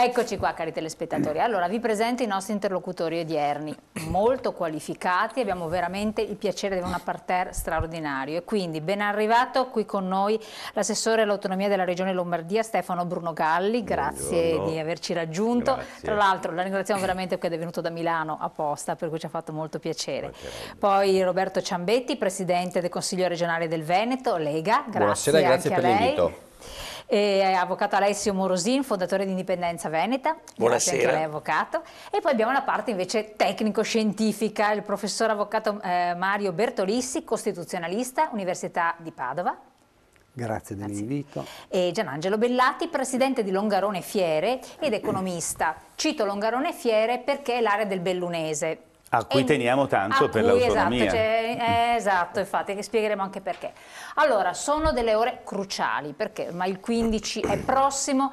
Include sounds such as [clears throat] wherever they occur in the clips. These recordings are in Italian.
Eccoci qua cari telespettatori, allora vi presento i nostri interlocutori odierni, molto qualificati, abbiamo veramente il piacere di avere un parterre straordinario e quindi ben arrivato qui con noi l'assessore all'autonomia della regione Lombardia Stefano Bruno Galli, grazie Buongiorno. di averci raggiunto, grazie. tra l'altro la ringraziamo veramente perché è venuto da Milano apposta per cui ci ha fatto molto piacere, poi Roberto Ciambetti, presidente del Consiglio regionale del Veneto, Lega, grazie Buonasera, grazie per l'invito e eh, avvocato Alessio Morosin, fondatore di Indipendenza Veneta. Buonasera. Grazie a lei, avvocato. E poi abbiamo la parte invece tecnico-scientifica, il professor avvocato eh, Mario Bertolissi, costituzionalista, Università di Padova. Grazie dell'invito. E Gianangelo Bellati, presidente di Longarone Fiere ed ah, economista. Eh. Cito Longarone Fiere perché è l'area del Bellunese, a cui e teniamo tanto per esatto, l'autonomia. Esatto, cioè, eh, esatto, infatti, che spiegheremo anche perché. Allora, sono delle ore cruciali, perché ormai il 15 è prossimo,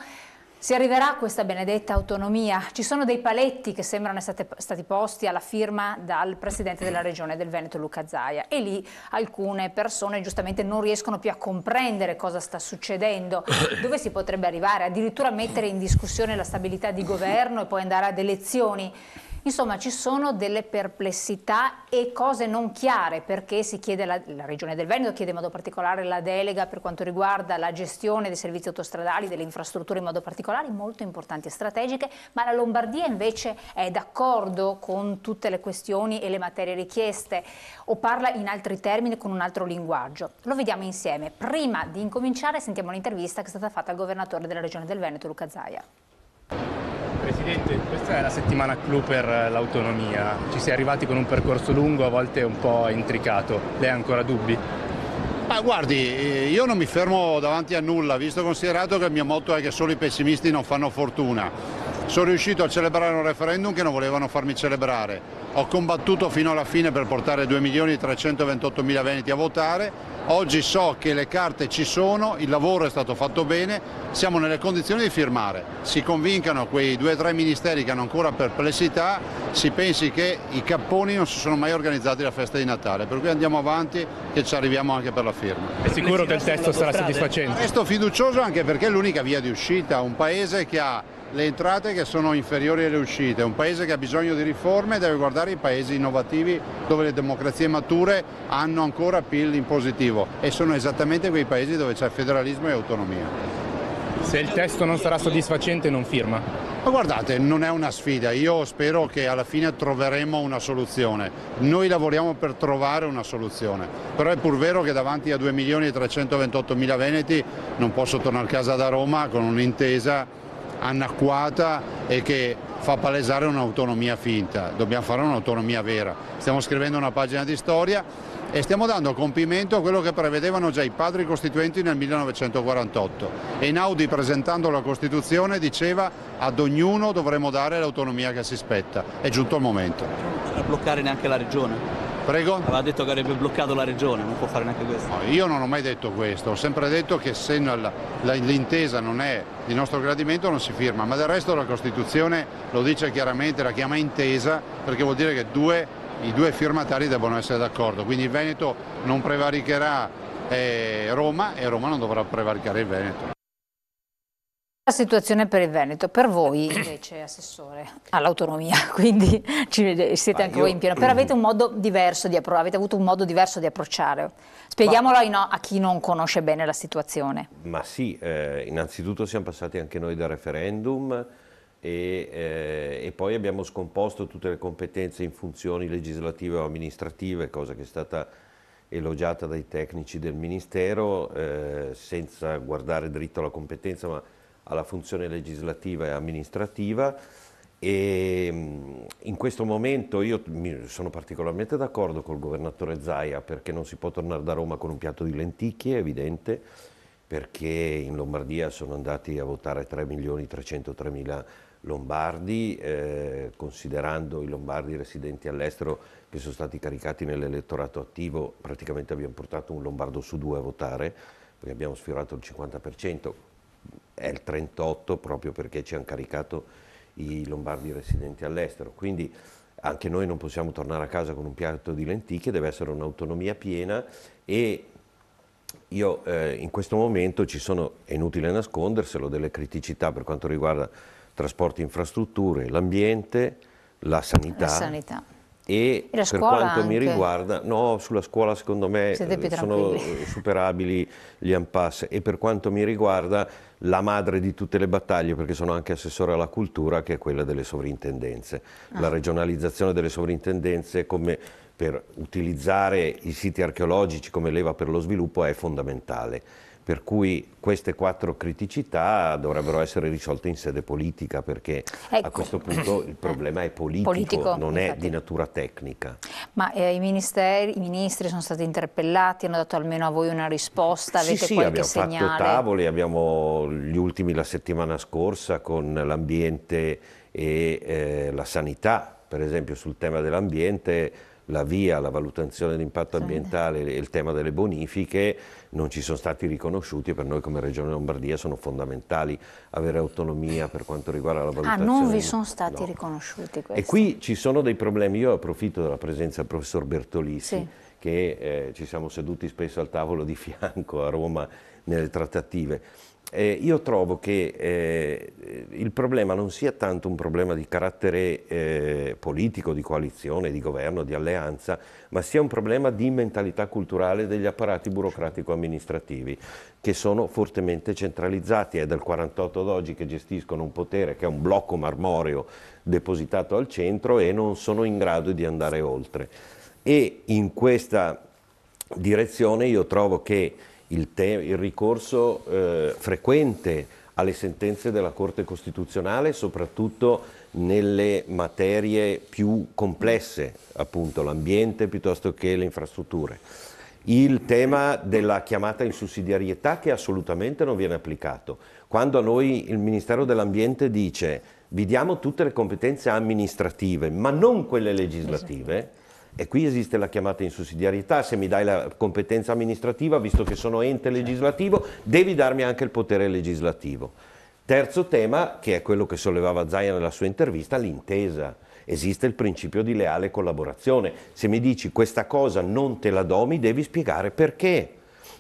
si arriverà a questa benedetta autonomia. Ci sono dei paletti che sembrano essere stati posti alla firma dal presidente della regione del Veneto, Luca Zaia, e lì alcune persone giustamente non riescono più a comprendere cosa sta succedendo, dove si potrebbe arrivare, addirittura mettere in discussione la stabilità di governo e poi andare ad elezioni. Insomma, ci sono delle perplessità e cose non chiare perché si chiede, la, la Regione del Veneto chiede in modo particolare la delega per quanto riguarda la gestione dei servizi autostradali, delle infrastrutture in modo particolare, molto importanti e strategiche, ma la Lombardia invece è d'accordo con tutte le questioni e le materie richieste o parla in altri termini con un altro linguaggio. Lo vediamo insieme. Prima di incominciare sentiamo un'intervista che è stata fatta al governatore della Regione del Veneto, Luca Zaia. Presidente, questa è la settimana clou per eh, l'autonomia. Ci si è arrivati con un percorso lungo, a volte un po' intricato. Lei ha ancora dubbi? Ma guardi, eh, io non mi fermo davanti a nulla, visto considerato che il mio motto è che solo i pessimisti non fanno fortuna. Sono riuscito a celebrare un referendum che non volevano farmi celebrare ho combattuto fino alla fine per portare 2.328.000 veneti a votare, oggi so che le carte ci sono, il lavoro è stato fatto bene, siamo nelle condizioni di firmare, si convincano quei due o tre ministeri che hanno ancora perplessità, si pensi che i capponi non si sono mai organizzati la festa di Natale, per cui andiamo avanti che ci arriviamo anche per la firma. È sicuro che il testo sarà soddisfacente? Testo fiducioso anche perché è l'unica via di uscita, un paese che ha le entrate che sono inferiori alle uscite, un paese che ha bisogno di riforme deve guardare guardare i paesi innovativi dove le democrazie mature hanno ancora PIL in positivo e sono esattamente quei paesi dove c'è federalismo e autonomia. Se il testo non sarà soddisfacente non firma? Ma guardate, non è una sfida, io spero che alla fine troveremo una soluzione. Noi lavoriamo per trovare una soluzione, però è pur vero che davanti a 2 milioni e 328 mila veneti non posso tornare a casa da Roma con un'intesa anacquata e che fa palesare un'autonomia finta, dobbiamo fare un'autonomia vera. Stiamo scrivendo una pagina di storia e stiamo dando compimento a quello che prevedevano già i padri costituenti nel 1948. Einaudi presentando la Costituzione diceva ad ognuno dovremmo dare l'autonomia che si spetta. È giunto il momento. Non bloccare neanche la Regione? Prego? Aveva detto che avrebbe bloccato la regione, non può fare neanche questo. No, io non ho mai detto questo, ho sempre detto che se l'intesa non è di nostro gradimento non si firma, ma del resto la Costituzione lo dice chiaramente, la chiama intesa perché vuol dire che due, i due firmatari devono essere d'accordo, quindi il Veneto non prevaricherà eh, Roma e Roma non dovrà prevaricare il Veneto. La situazione per il Veneto, per voi invece Assessore all'autonomia, [laughs] quindi siete Ma anche io... voi in pieno, però avete, avete avuto un modo diverso di approcciare. Spieghiamolo Ma... a chi non conosce bene la situazione. Ma sì, eh, innanzitutto siamo passati anche noi dal referendum e, eh, e poi abbiamo scomposto tutte le competenze in funzioni legislative o amministrative, cosa che è stata elogiata dai tecnici del Ministero, eh, senza guardare dritto alla competenza, ma alla funzione legislativa e amministrativa e mm, in questo momento io sono particolarmente d'accordo col governatore Zaia perché non si può tornare da Roma con un piatto di lenticchie, è evidente, perché in Lombardia sono andati a votare 3 milioni 303 mila lombardi, eh, considerando i lombardi residenti all'estero che sono stati caricati nell'elettorato attivo, praticamente abbiamo portato un lombardo su due a votare, perché abbiamo sfiorato il 50%, è il 38 proprio perché ci hanno caricato i lombardi residenti all'estero. Quindi anche noi non possiamo tornare a casa con un piatto di lenticchie, deve essere un'autonomia piena e io eh, in questo momento ci sono, è inutile nasconderselo, delle criticità per quanto riguarda trasporti, infrastrutture, l'ambiente, la sanità. La sanità e, e per quanto anche. mi riguarda, no, sulla scuola secondo me eh, sono [laughs] superabili gli ampass e per quanto mi riguarda la madre di tutte le battaglie, perché sono anche assessore alla cultura, che è quella delle sovrintendenze. Ah. La regionalizzazione delle sovrintendenze come per utilizzare i siti archeologici come leva per lo sviluppo è fondamentale per cui queste quattro criticità dovrebbero essere risolte in sede politica perché ecco. a questo punto il eh. problema è politico, politico non infatti. è di natura tecnica. Ma eh, i, ministeri, i, ministri sono stati interpellati, hanno dato almeno a voi una risposta, avete sì, qualche segnale? Sì, abbiamo fatto tavoli, abbiamo gli ultimi la settimana scorsa con l'ambiente e eh, la sanità, per esempio sul tema dell'ambiente la via, la valutazione dell'impatto ambientale e il tema delle bonifiche non ci sono stati riconosciuti e per noi come Regione Lombardia sono fondamentali avere autonomia per quanto riguarda la ah, valutazione. Ah, non vi sono stati no. riconosciuti questi. E qui ci sono dei problemi, io approfitto della presenza del professor Bertolissi sì. che eh, ci siamo seduti spesso al tavolo di fianco a Roma nelle trattative eh, io trovo che eh, il problema non sia tanto un problema di carattere eh, politico, di coalizione, di governo, di alleanza, ma sia un problema di mentalità culturale degli apparati burocratico-amministrativi che sono fortemente centralizzati. È dal 48 ad oggi che gestiscono un potere che è un blocco marmoreo depositato al centro e non sono in grado di andare oltre. E in questa direzione io trovo che il, il ricorso eh, frequente alle sentenze della Corte Costituzionale, soprattutto nelle materie più complesse, appunto l'ambiente piuttosto che le infrastrutture. Il tema della chiamata in sussidiarietà che assolutamente non viene applicato. Quando a noi il Ministero dell'Ambiente dice vi diamo tutte le competenze amministrative, ma non quelle legislative, esatto. E qui esiste la chiamata in sussidiarietà, se mi dai la competenza amministrativa, visto che sono ente legislativo, devi darmi anche il potere legislativo. Terzo tema, che è quello che sollevava Zaia nella sua intervista, l'intesa. Esiste il principio di leale collaborazione. Se mi dici questa cosa non te la do, mi devi spiegare perché.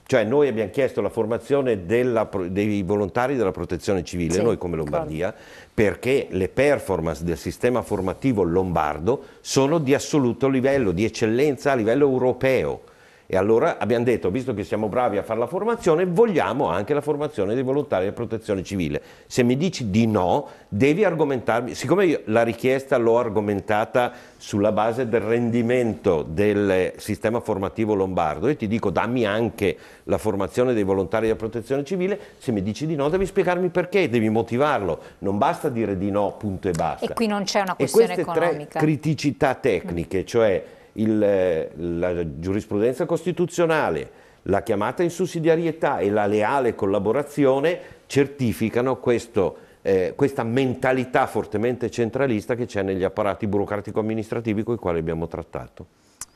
Cioè noi abbiamo chiesto la formazione della, dei volontari della protezione civile, sì, noi come Lombardia, claro. perché le performance del sistema formativo lombardo sono di assoluto livello, di eccellenza a livello europeo. E allora abbiamo detto, visto che siamo bravi a fare la formazione, vogliamo anche la formazione dei volontari della protezione civile. Se mi dici di no, devi argomentarmi, siccome io la richiesta l'ho argomentata sulla base del rendimento del sistema formativo lombardo, io ti dico dammi anche la formazione dei volontari della protezione civile, se mi dici di no devi spiegarmi perché, devi motivarlo, non basta dire di no, punto e basta. E qui non c'è una questione economica. E queste economica. tre criticità tecniche, cioè il, la giurisprudenza costituzionale, la chiamata in sussidiarietà e la leale collaborazione certificano questo, eh, questa mentalità fortemente centralista che c'è negli apparati burocratico-amministrativi con i quali abbiamo trattato.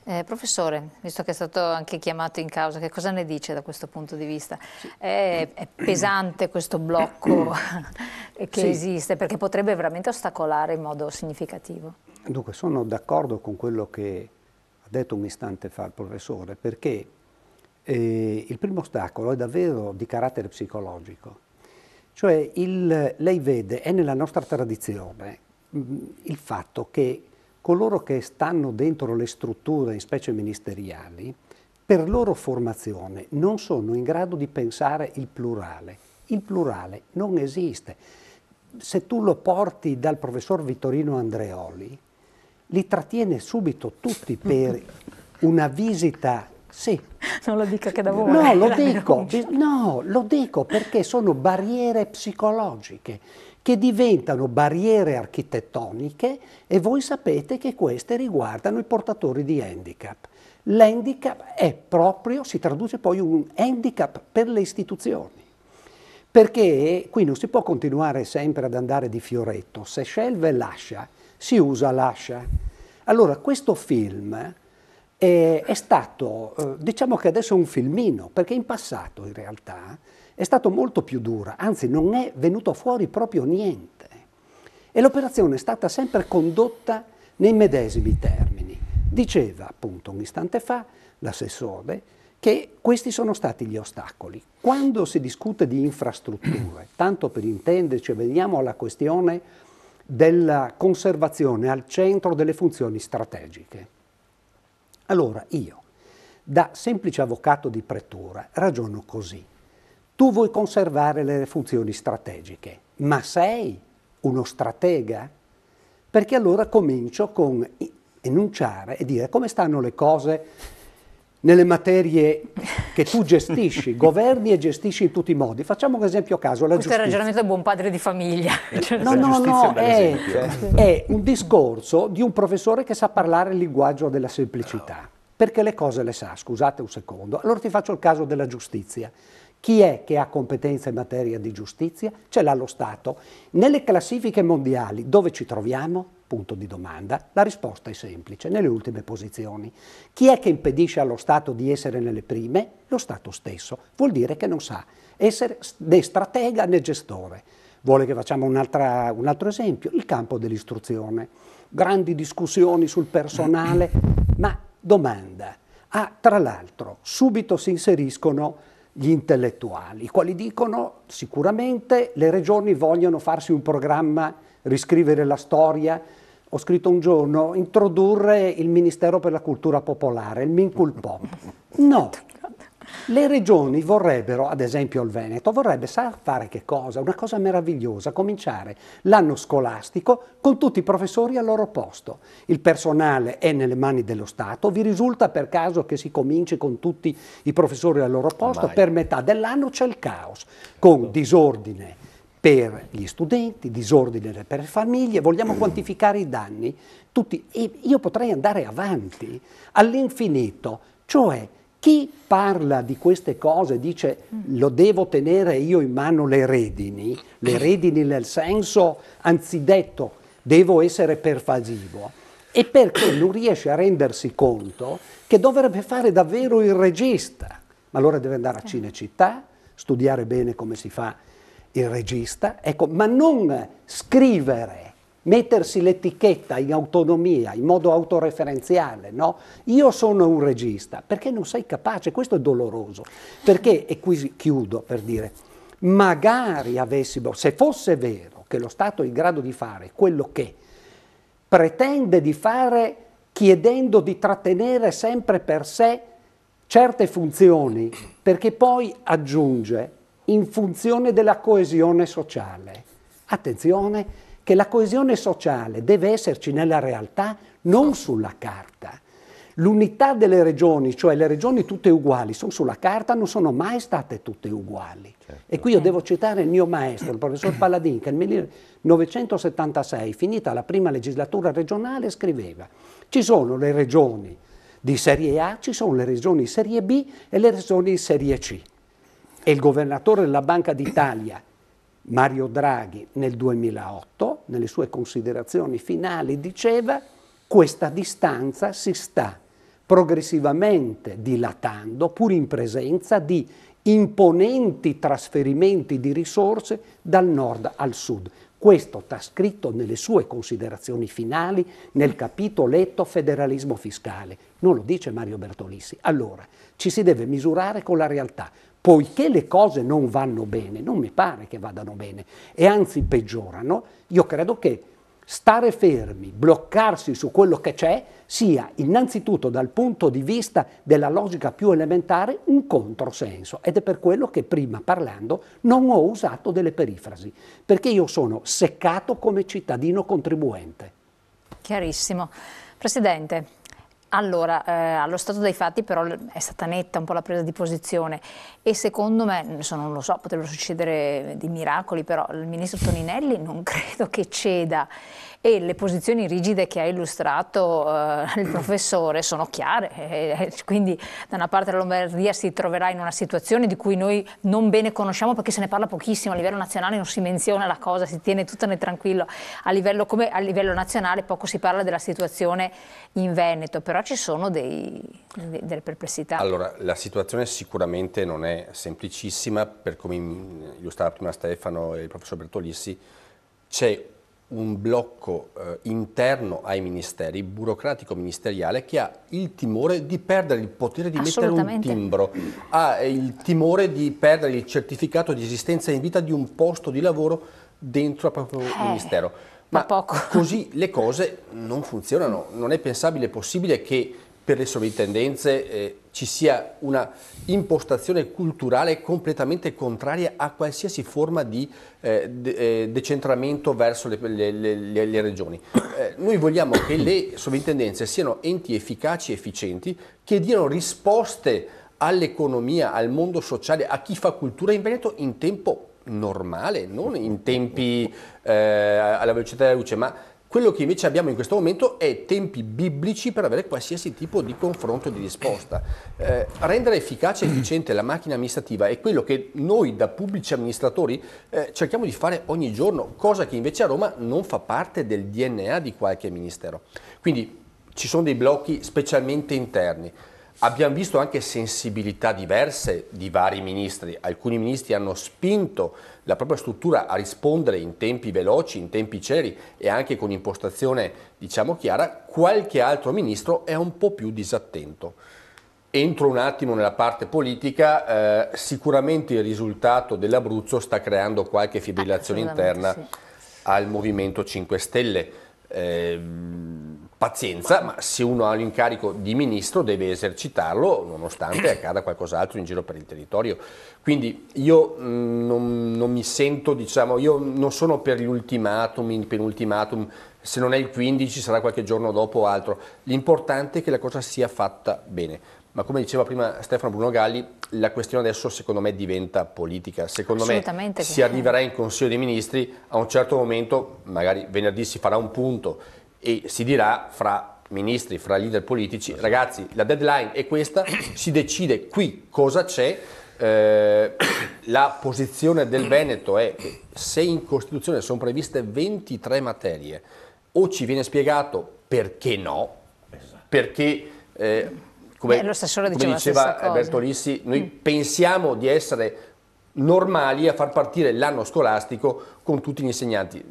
Eh, professore, visto che è stato anche chiamato in causa, che cosa ne dice da questo punto di vista? È, è pesante questo blocco [coughs] che sì. esiste perché potrebbe veramente ostacolare in modo significativo. Dunque sono d'accordo con quello che detto un istante fa il professore, perché eh, il primo ostacolo è davvero di carattere psicologico. Cioè il, lei vede, è nella nostra tradizione, mh, mm, il fatto che coloro che stanno dentro le strutture, in specie ministeriali, per loro formazione non sono in grado di pensare il plurale. Il plurale non esiste. Se tu lo porti dal professor Vittorino Andreoli, li trattiene subito tutti per una visita. Sì. Non lo dico che da voi. No, lo [laughs] dico, no, lo dico perché sono barriere psicologiche che diventano barriere architettoniche e voi sapete che queste riguardano i portatori di handicap. L'handicap è proprio, si traduce poi in un handicap per le istituzioni perché qui non si può continuare sempre ad andare di fioretto. Se Shelve lascia si usa l'ascia. Allora, questo film è, è stato, eh, diciamo che adesso è un filmino, perché in passato in realtà è stato molto più dura, anzi non è venuto fuori proprio niente. E l'operazione è stata sempre condotta nei medesimi termini. Diceva appunto un istante fa l'assessore che questi sono stati gli ostacoli. Quando si discute di infrastrutture, tanto per intenderci, veniamo alla questione della conservazione al centro delle funzioni strategiche. Allora io, da semplice avvocato di pretura, ragiono così. Tu vuoi conservare le funzioni strategiche, ma sei uno stratega? Perché allora comincio con enunciare e dire come stanno le cose nelle materie che tu gestisci, [laughs] governi e gestisci in tutti i modi. Facciamo un esempio caso, la Questo giustizia. è il ragionamento del buon padre di famiglia. Eh, [laughs] no, no, no, è, cioè, è, un discorso di un professore che sa parlare il linguaggio della semplicità, perché le cose le sa, scusate un secondo. Allora ti faccio il caso della giustizia. Chi è che ha competenza in materia di giustizia? Ce l'ha lo Stato. Nelle classifiche mondiali dove ci troviamo? Punto di domanda. La risposta è semplice, nelle ultime posizioni. Chi è che impedisce allo Stato di essere nelle prime? Lo Stato stesso. Vuol dire che non sa essere né stratega né gestore. Vuole che facciamo un, altro esempio, il campo dell'istruzione. Grandi discussioni sul personale, ma domanda. Ah, tra l'altro, subito si inseriscono gli intellettuali, i quali dicono sicuramente le regioni vogliono farsi un programma, riscrivere la storia. Ho scritto un giorno introdurre il Ministero per la Cultura Popolare, il Minculpop. No, le regioni vorrebbero, ad esempio il Veneto, vorrebbe fare che cosa? Una cosa meravigliosa, cominciare l'anno scolastico con tutti i professori al loro posto. Il personale è nelle mani dello Stato, vi risulta per caso che si cominci con tutti i professori al loro posto, Ormai. per metà dell'anno c'è il caos, con certo. disordine per gli studenti, disordine per le famiglie, vogliamo [clears throat] quantificare i danni, tutti, e io potrei andare avanti all'infinito, cioè chi parla di queste cose, dice mm. lo devo tenere io in mano le redini, le eh. redini nel senso anzidetto, devo essere pervasivo, e perché [coughs] non riesce a rendersi conto che dovrebbe fare davvero il regista. Ma allora deve andare a eh. Cinecittà, studiare bene come si fa il regista, ecco, ma non scrivere mettersi l'etichetta in autonomia, in modo autoreferenziale, no? Io sono un regista, perché non sei capace, questo è doloroso, perché, e qui chiudo per dire, magari avessimo, se fosse vero che lo Stato è in grado di fare quello che pretende di fare chiedendo di trattenere sempre per sé certe funzioni, perché poi aggiunge in funzione della coesione sociale. Attenzione, che la coesione sociale deve esserci nella realtà, non sulla carta. L'unità delle regioni, cioè le regioni tutte uguali, sono sulla carta, non sono mai state tutte uguali. Certo. E qui io devo citare il mio maestro, il professor [coughs] Palladin, che nel 1976, finita la prima legislatura regionale, scriveva ci sono le regioni di serie A, ci sono le regioni di serie B e le regioni di serie C. E il governatore della Banca d'Italia, Mario Draghi nel 2008, nelle sue considerazioni finali, diceva questa distanza si sta progressivamente dilatando, pur in presenza di imponenti trasferimenti di risorse dal nord al sud. Questo sta scritto nelle sue considerazioni finali nel capitoletto federalismo fiscale. Non lo dice Mario Bertolissi. Allora, ci si deve misurare con la realtà poiché le cose non vanno bene, non mi pare che vadano bene e anzi peggiorano, io credo che stare fermi, bloccarsi su quello che c'è, sia innanzitutto dal punto di vista della logica più elementare un controsenso ed è per quello che prima parlando non ho usato delle perifrasi, perché io sono seccato come cittadino contribuente. Chiarissimo. Presidente, allora, eh, allo stato dei fatti però è stata netta un po' la presa di posizione e secondo me, non lo so, potrebbero succedere dei miracoli, però il ministro Toninelli non [laughs] credo che ceda e le posizioni rigide che ha illustrato eh, il professore sono chiare, eh, eh quindi da una parte la Lombardia si troverà in una situazione di cui noi non bene conosciamo perché se ne parla pochissimo, a livello nazionale non si menziona la cosa, si tiene tutto nel tranquillo, a livello, come a livello nazionale poco si parla della situazione in Veneto, però ci sono dei, de, delle perplessità. Allora, la situazione sicuramente non è semplicissima, per come illustrava prima Stefano e il professor Bertolissi, c'è un blocco eh, interno ai ministeri, burocratico ministeriale, che ha il timore di perdere il potere di mettere un timbro, ha eh, il timore di perdere il certificato di esistenza in vita di un posto di lavoro dentro al proprio eh, ministero. Ma, ma [laughs] così le cose non funzionano, non è pensabile, è possibile che per le sovrintendenze... Eh, ci sia una impostazione culturale completamente contraria a qualsiasi forma di eh, de, eh, decentramento verso le, le, le, le regioni. Eh, noi vogliamo che le sovrintendenze siano enti efficaci e efficienti, che diano risposte all'economia, al mondo sociale, a chi fa cultura in Veneto in tempo normale, non in tempi eh, alla velocità della luce, ma quello che invece abbiamo in questo momento è tempi biblici per avere qualsiasi tipo di confronto e di risposta. Eh, rendere efficace e efficiente la macchina amministrativa è quello che noi da pubblici amministratori eh, cerchiamo di fare ogni giorno, cosa che invece a Roma non fa parte del DNA di qualche ministero. Quindi ci sono dei blocchi specialmente interni. Abbiamo visto anche sensibilità diverse di vari ministri. Alcuni ministri hanno spinto la propria struttura a rispondere in tempi veloci, in tempi ceri e anche con impostazione diciamo chiara, qualche altro ministro è un po' più disattento. Entro un attimo nella parte politica, eh, sicuramente il risultato dell'Abruzzo sta creando qualche fibrillazione ah, interna sì. al Movimento 5 Stelle. Eh, pazienza, ma se uno ha l'incarico di ministro deve esercitarlo nonostante [clears throat] accada qualcos'altro in giro per il territorio. Quindi io mm, non, non mi sento, diciamo, io non sono per gli ultimatum, il penultimatum, se non è il 15 sarà qualche giorno dopo o altro. L'importante è che la cosa sia fatta bene. Ma come diceva prima Stefano Bruno Galli, la questione adesso secondo me diventa politica. Secondo me si arriverà in Consiglio dei Ministri a un certo momento, magari venerdì si farà un punto e si dirà fra ministri, fra leader politici, ragazzi la deadline è questa, [coughs] si decide qui cosa c'è, eh, la posizione del Veneto è che se in Costituzione sono previste 23 materie o ci viene spiegato perché no, esatto. perché eh, come, Beh, come diceva, diceva Bertolissi, noi mm. pensiamo di essere normali a far partire l'anno scolastico con tutti gli insegnanti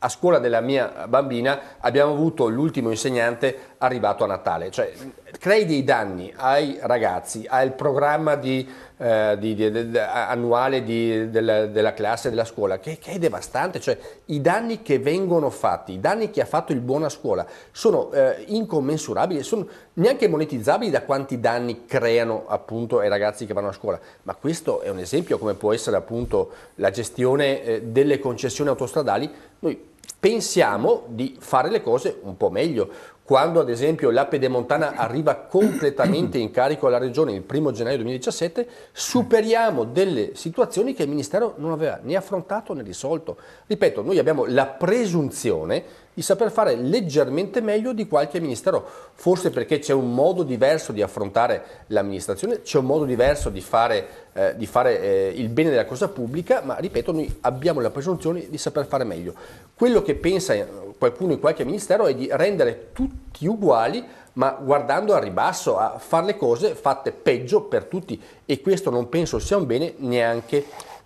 a scuola della mia bambina abbiamo avuto l'ultimo insegnante arrivato a Natale, cioè crei dei danni ai ragazzi, al programma di, eh, di, di, annuale della, della, classe, della scuola, che, che, è devastante, cioè i danni che vengono fatti, i danni che ha fatto il buono a scuola sono eh, incommensurabili, sono neanche monetizzabili da quanti danni creano appunto ai ragazzi che vanno a scuola, ma questo è un esempio come può essere appunto la gestione eh, delle concessioni autostradali, noi pensiamo di fare le cose un po' meglio, quando ad esempio la pedemontana arriva completamente in carico alla regione il primo gennaio 2017, superiamo delle situazioni che il Ministero non aveva né affrontato né risolto. Ripeto, noi abbiamo la presunzione di saper fare leggermente meglio di qualche ministero, forse perché c'è un modo diverso di affrontare l'amministrazione, c'è un modo diverso di fare, eh, di fare eh, il bene della cosa pubblica, ma ripeto, noi abbiamo la presunzione di saper fare meglio. Quello che pensa eh, qualcuno in qualche ministero è di rendere tutti uguali ma guardando a ribasso a fare le cose fatte peggio per tutti e questo non penso sia un bene neanche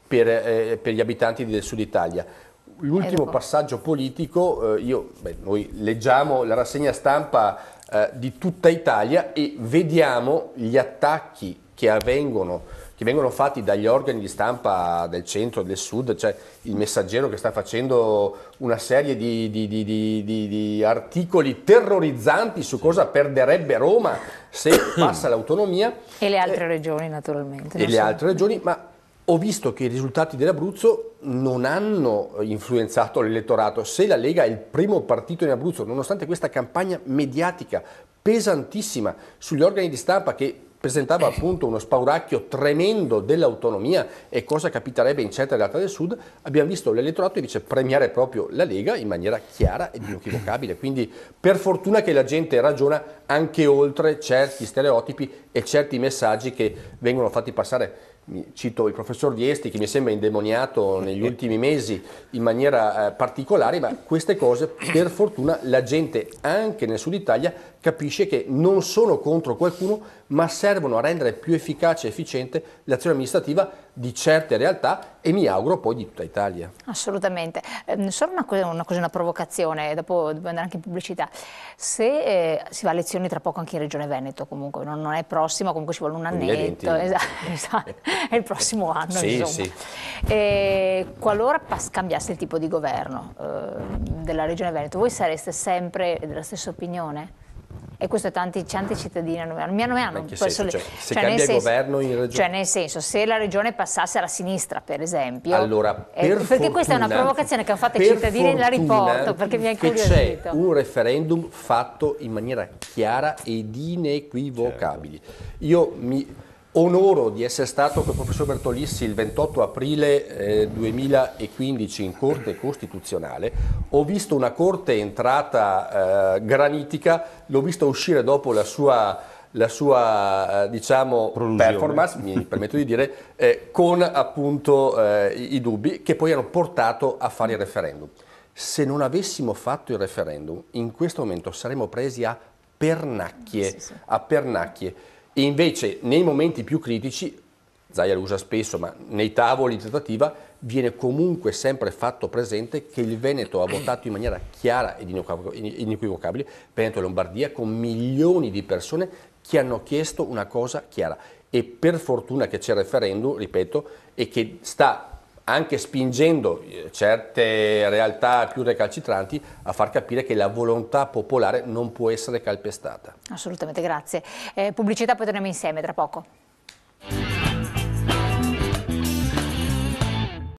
per, eh, per gli abitanti del sud Italia l'ultimo eh, passaggio politico, eh, io, beh, noi leggiamo la rassegna stampa eh, di tutta Italia e vediamo gli attacchi che avvengono, che vengono fatti dagli organi di stampa del centro e del sud, cioè il messaggero che sta facendo una serie di, di, di, di articoli terrorizzanti su cosa perderebbe Roma se [coughs] passa l'autonomia. E le altre regioni naturalmente. E le altre regioni, ma ho visto che i risultati dell'Abruzzo non hanno influenzato l'elettorato. Se la Lega è il primo partito in Abruzzo, nonostante questa campagna mediatica pesantissima sugli organi di stampa che presentava eh. appunto uno spauracchio tremendo dell'autonomia e cosa capiterebbe in certe realtà del sud, abbiamo visto l'elettorato invece premiare proprio la Lega in maniera chiara ed inequivocabile. Quindi per fortuna che la gente ragiona anche oltre certi stereotipi e certi messaggi che vengono fatti passare cito il professor Diesti che mi sembra indemoniato negli [laughs] ultimi mesi in maniera eh, particolare, ma queste cose per fortuna la gente anche nel sud Italia capisce che non sono contro qualcuno, ma servono a rendere più efficace e efficiente l'azione amministrativa di certe realtà e mi auguro poi di tutta Italia. Assolutamente. Eh, solo una cosa, una, cosa, una provocazione, dopo dobbiamo andare anche in pubblicità. Se eh, si va a lezioni tra poco anche in Regione Veneto, comunque non, non è prossimo, comunque ci vuole un annetto, esatto, [laughs] esatto, è il prossimo anno. Sì, insomma. Sì. E, eh, qualora cambiasse il tipo di governo eh, della Regione Veneto, voi sareste sempre della stessa opinione? e questo tanti, tanti cittadini hanno, mi hanno, hanno perso senso, le... cioè, se cioè, cambia il governo in regione cioè nel senso se la regione passasse alla sinistra per esempio allora eh, per eh, perché questa è una provocazione che hanno fatto i cittadini la riporto perché mi ha incuriosito c'è un referendum fatto in maniera chiara ed inequivocabile certo. io mi Onoro di essere stato con il professor Bertolissi il 28 aprile eh, 2015 in Corte Costituzionale. Ho visto una Corte entrata eh, granitica, l'ho vista uscire dopo la sua, la sua eh, diciamo, performance, mi [laughs] permetto di dire, eh, con appunto eh, i dubbi che poi hanno portato a fare il referendum. Se non avessimo fatto il referendum, in questo momento saremmo presi a pernacchie, sì, sì. A pernacchie invece nei momenti più critici, Zaia lo usa spesso, ma nei tavoli di trattativa viene comunque sempre fatto presente che il Veneto ha votato in maniera chiara ed inequivocabile, Veneto e Lombardia, con milioni di persone che hanno chiesto una cosa chiara. E per fortuna che c'è il referendum, ripeto, e che sta anche spingendo eh, certe realtà più recalcitranti a far capire che la volontà popolare non può essere calpestata. Assolutamente, grazie. Eh, pubblicità poi torniamo insieme tra poco.